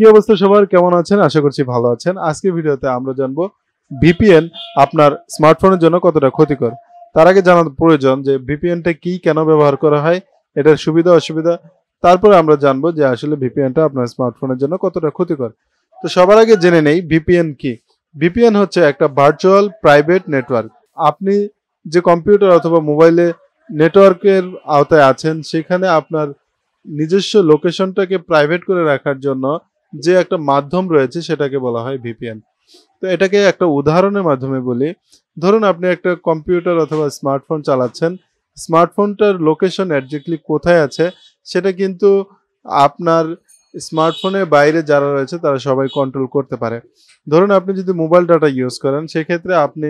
কি অবস্থা সবার কেমন আছেন আশা করছি ভালো আছেন আজকের ভিডিওতে আমরা জানবো ভিপিএন আপনার স্মার্টফোনের জন্য কতটা ক্ষতিকর তার আগে জানার প্রয়োজন যে ভিপিএনটা কি কেন ব্যবহার করা হয় এটার সুবিধা অসুবিধা তারপরে আমরা জানবো যে আসলে ভিপিএনটা আপনার স্মার্টফোনের জন্য কতটা ক্ষতিকর তো সবার আগে জেনে নেই ভিপিএন কি ভিপিএন হচ্ছে একটা ভার্চুয়াল প্রাইভেট নেটওয়ার্ক আপনি যে কম্পিউটার অথবা মোবাইলে নেটওয়ার্কের আওতায় আছেন সেখানে আপনার নিজস্ব লোকেশনটাকে প্রাইভেট করে রাখার জন্য যে একটা মাধ্যম রয়েছে সেটাকে বলা হয় ভিপিএন তো এটাকে একটা উদাহরণের মাধ্যমে বলি ধরুন আপনি একটা কম্পিউটার অথবা স্মার্টফোন চালাচ্ছেন স্মার্টফোনটার লোকেশন অ্যাডজেক্টলি কোথায় আছে সেটা কিন্তু আপনার স্মার্টফোনের বাইরে যারা রয়েছে তারা সবাই কন্ট্রোল করতে পারে ধরুন আপনি যদি মোবাইল ডাটা ইউজ করেন সেক্ষেত্রে আপনি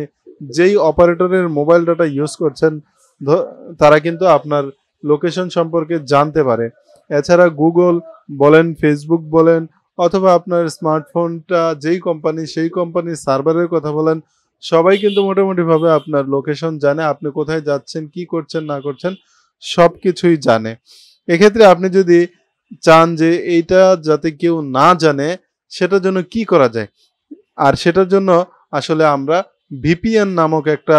যেই অপারেটরের মোবাইল ডাটা ইউজ করছেন তারা কিন্তু আপনার লোকেশন সম্পর্কে জানতে পারে এছাড়া গুগল বলেন ফেসবুক বলেন অথবা আপনার স্মার্টফোনটা যেই কোম্পানি সেই কোম্পানির সার্ভারের কথা বলেন সবাই কিন্তু মোটামুটিভাবে আপনার লোকেশন জানে আপনি কোথায় যাচ্ছেন কি করছেন না করছেন সব কিছুই জানে এক্ষেত্রে আপনি যদি চান যে এইটা যাতে কেউ না জানে সেটার জন্য কি করা যায় আর সেটার জন্য আসলে আমরা ভিপিএন নামক একটা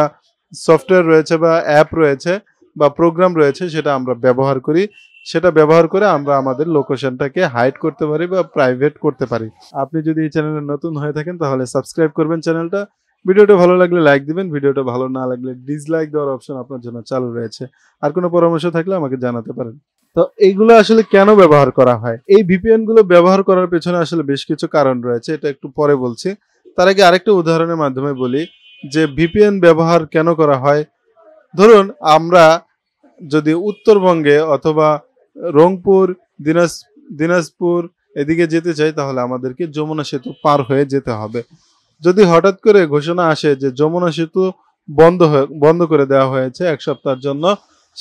সফটওয়্যার রয়েছে বা অ্যাপ রয়েছে বা প্রোগ্রাম রয়েছে সেটা আমরা ব্যবহার করি সেটা ব্যবহার করে আমরা আমাদের লোকেশনটাকে হাইড করতে পারি বা প্রাইভেট করতে পারি আপনি যদি এই চ্যানেলে নতুন হয়ে থাকেন তাহলে সাবস্ক্রাইব করবেন চ্যানেলটা ভিডিওটা ভালো লাগলে লাইক দিবেন ভিডিওটা ভালো না লাগলে ডিসলাইক দেওয়ার অপশন আপনার জন্য চালু রয়েছে আর কোনো পরামর্শ থাকলে আমাকে জানাতে পারেন তো এইগুলো আসলে কেন ব্যবহার করা হয় এই ভিপিএন গুলো ব্যবহার করার পেছনে আসলে বেশ কিছু কারণ রয়েছে এটা একটু পরে বলছি তার আগে আরেকটা উদাহরণের মাধ্যমে বলি যে ভিপিএন ব্যবহার কেন করা হয় ধরুন আমরা যদি উত্তরবঙ্গে অথবা রংপুর দিনাজ দিনাজপুর এদিকে যেতে চাই তাহলে আমাদেরকে যমুনা সেতু পার হয়ে যেতে হবে যদি হঠাৎ করে ঘোষণা আসে যে যমুনা সেতু বন্ধ হয়ে বন্ধ করে দেওয়া হয়েছে এক সপ্তাহের জন্য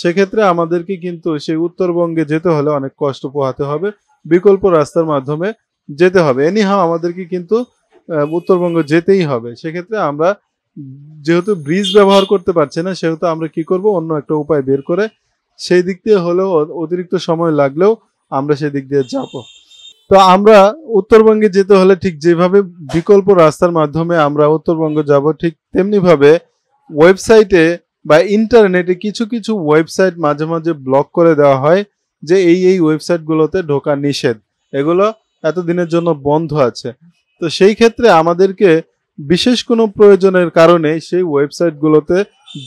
সেক্ষেত্রে আমাদেরকে কিন্তু সেই উত্তরবঙ্গে যেতে হলে অনেক কষ্ট পোহাতে হবে বিকল্প রাস্তার মাধ্যমে যেতে হবে এনিহাও আমাদেরকে কিন্তু উত্তরবঙ্গ যেতেই হবে সেক্ষেত্রে আমরা যেহেতু ব্রিজ ব্যবহার করতে পারছে না সেহেতু আমরা কি করব অন্য একটা উপায় বের করে সেই দিক দিয়ে হলেও অতিরিক্ত সময় লাগলেও আমরা সেই দিক দিয়ে যাব তো আমরা উত্তরবঙ্গে যেতে হলে ঠিক যেভাবে বিকল্প রাস্তার মাধ্যমে আমরা উত্তরবঙ্গ যাব ঠিক তেমনিভাবে ওয়েবসাইটে বা ইন্টারনেটে কিছু কিছু ওয়েবসাইট মাঝে মাঝে ব্লক করে দেওয়া হয় যে এই এই ওয়েবসাইটগুলোতে ঢোকা নিষেধ এগুলো এতদিনের জন্য বন্ধ আছে তো সেই ক্ষেত্রে আমাদেরকে বিশেষ কোনো প্রয়োজনের কারণে সেই ওয়েবসাইটগুলোতে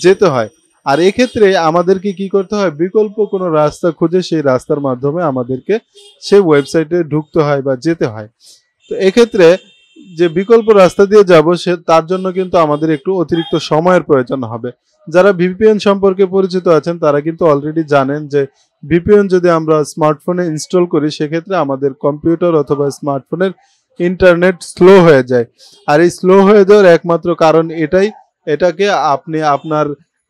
যেতে হয় আর এক্ষেত্রে আমাদেরকে কি করতে হয় বিকল্প কোনো রাস্তা খুঁজে সেই রাস্তার মাধ্যমে আমাদেরকে সেই ওয়েবসাইটে ঢুকতে হয় বা যেতে হয় তো এক্ষেত্রে যে বিকল্প রাস্তা দিয়ে যাব সে তার জন্য কিন্তু আমাদের একটু অতিরিক্ত সময়ের প্রয়োজন হবে যারা ভিপিএন সম্পর্কে পরিচিত আছেন তারা কিন্তু অলরেডি জানেন যে ভিপিএন যদি আমরা স্মার্টফোনে ইনস্টল করি সেক্ষেত্রে আমাদের কম্পিউটার অথবা স্মার্টফোনের ইন্টারনেট স্লো হয়ে যায় আর এই স্লো হয়ে যাওয়ার একমাত্র কারণ এটাই এটাকে আপনি আপনার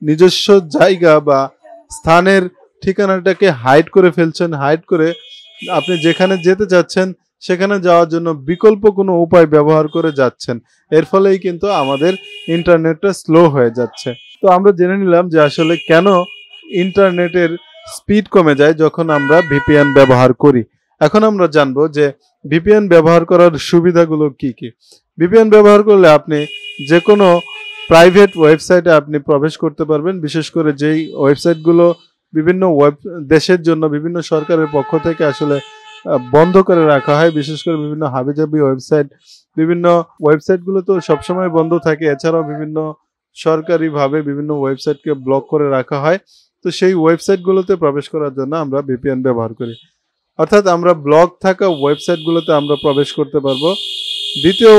নিজস্ব জায়গা বা স্থানের ঠিকানাটাকে হাইড করে ফেলছেন হাইড করে আপনি যেখানে যেতে চাচ্ছেন সেখানে যাওয়ার জন্য বিকল্প কোনো উপায় ব্যবহার করে যাচ্ছেন এর ফলেই কিন্তু আমাদের ইন্টারনেটটা স্লো হয়ে যাচ্ছে তো আমরা জেনে নিলাম যে আসলে কেন ইন্টারনেটের স্পিড কমে যায় যখন আমরা ভিপিএন ব্যবহার করি এখন আমরা জানব যে ভিপিএন ব্যবহার করার সুবিধাগুলো কি কি ভিপিএন ব্যবহার করলে আপনি যে কোনো প্রাইভেট ওয়েবসাইটে আপনি প্রবেশ করতে পারবেন বিশেষ করে যেই ওয়েবসাইটগুলো বিভিন্ন ওয়েব দেশের জন্য বিভিন্ন সরকারের পক্ষ থেকে আসলে বন্ধ করে রাখা হয় বিশেষ করে বিভিন্ন হাবিজাবি ওয়েবসাইট বিভিন্ন ওয়েবসাইটগুলো তো সবসময় বন্ধ থাকে এছাড়াও বিভিন্ন সরকারিভাবে বিভিন্ন ওয়েবসাইটকে ব্লক করে রাখা হয় তো সেই ওয়েবসাইটগুলোতে প্রবেশ করার জন্য আমরা ভিপিএন ব্যবহার করি অর্থাৎ আমরা ব্লগ থাকা ওয়েবসাইটগুলোতে আমরা প্রবেশ করতে পারবো দ্বিতীয়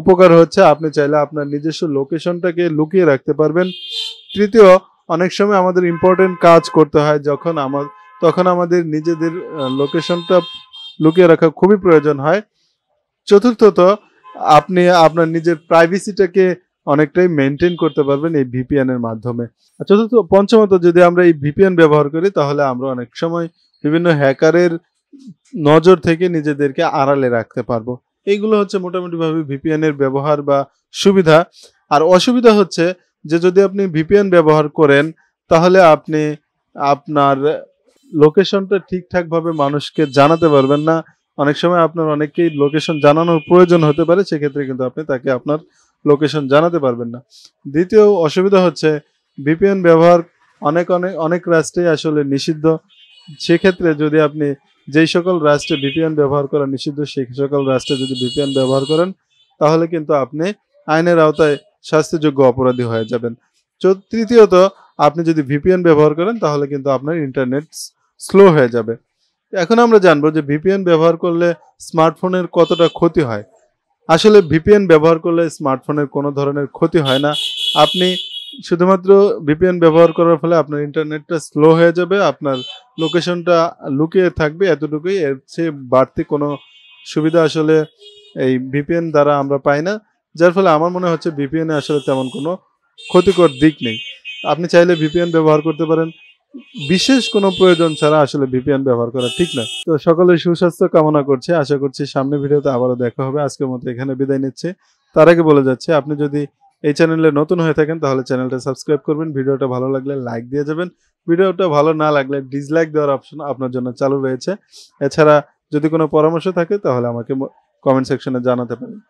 উপকার হচ্ছে আপনি চাইলে আপনার নিজস্ব লোকেশনটাকে লুকিয়ে রাখতে পারবেন তৃতীয় অনেক সময় আমাদের ইম্পর্টেন্ট কাজ করতে হয় যখন আমার তখন আমাদের নিজেদের লোকেশনটা লুকিয়ে রাখা খুবই প্রয়োজন হয় চতুর্থত আপনি আপনার নিজের প্রাইভেসিটাকে অনেকটাই মেনটেন করতে পারবেন এই ভিপিএনের মাধ্যমে চতুর্থ পঞ্চমত যদি আমরা এই ভিপিএন ব্যবহার করি তাহলে আমরা অনেক সময় বিভিন্ন হ্যাকারের নজর থেকে নিজেদেরকে আড়ালে রাখতে পারবো এইগুলো হচ্ছে মোটামুটিভাবে ভিপিএন এর ব্যবহার বা সুবিধা আর অসুবিধা হচ্ছে যে যদি আপনি ভিপিএন ব্যবহার করেন তাহলে আপনি আপনার লোকেশনটা ঠিকঠাকভাবে মানুষকে জানাতে পারবেন না অনেক সময় আপনার অনেককেই লোকেশন জানানোর প্রয়োজন হতে পারে সেক্ষেত্রে কিন্তু আপনি তাকে আপনার লোকেশন জানাতে পারবেন না দ্বিতীয় অসুবিধা হচ্ছে ভিপিএন ব্যবহার অনেক অনেক অনেক রাষ্ট্রেই আসলে নিষিদ্ধ সেক্ষেত্রে যদি আপনি যেই সকল রাষ্ট্রে ভিপিএন ব্যবহার করা নিষিদ্ধ সেই সকল রাষ্ট্রে যদি ভিপিএন ব্যবহার করেন তাহলে কিন্তু আপনি আইনের আওতায় শাস্তিযোগ্য অপরাধী হয়ে যাবেন তৃতীয়ত আপনি যদি ভিপিএন ব্যবহার করেন তাহলে কিন্তু আপনার ইন্টারনেট স্লো হয়ে যাবে এখন আমরা জানবো যে ভিপিএন ব্যবহার করলে স্মার্টফোনের কতটা ক্ষতি হয় আসলে ভিপিএন ব্যবহার করলে স্মার্টফোনের কোনো ধরনের ক্ষতি হয় না আপনি শুধুমাত্র ভিপিএন ব্যবহার করার ফলে আপনার ইন্টারনেটটা স্লো হয়ে যাবে আপনার লোকেশনটা লুকিয়ে থাকবে এতটুকুই এর চেয়ে বাড়তি কোনো সুবিধা আসলে এই ভিপিএন দ্বারা আমরা পাই না যার ফলে আমার মনে হচ্ছে ভিপিএনে আসলে তেমন কোনো ক্ষতিকর দিক নেই আপনি চাইলে ভিপিএন ব্যবহার করতে পারেন বিশেষ কোনো প্রয়োজন ছাড়া আসলে ভিপিএন ব্যবহার করা ঠিক না তো সকলে সুস্বাস্থ্য কামনা করছে আশা করছি সামনে ভিডিওতে আবারও দেখা হবে আজকের মতো এখানে বিদায় নিচ্ছে তার আগে বলে যাচ্ছে আপনি যদি এই চ্যানেলে নতুন হয়ে থাকেন তাহলে চ্যানেলটা সাবস্ক্রাইব করবেন ভিডিওটা ভালো লাগলে লাইক দিয়ে যাবেন ভিডিওটা ভালো না লাগলে ডিসলাইক দেওয়ার অপশন আপনার জন্য চালু রয়েছে এছাড়া যদি কোনো পরামর্শ থাকে তাহলে আমাকে কমেন্ট সেকশনে জানাতে পারেন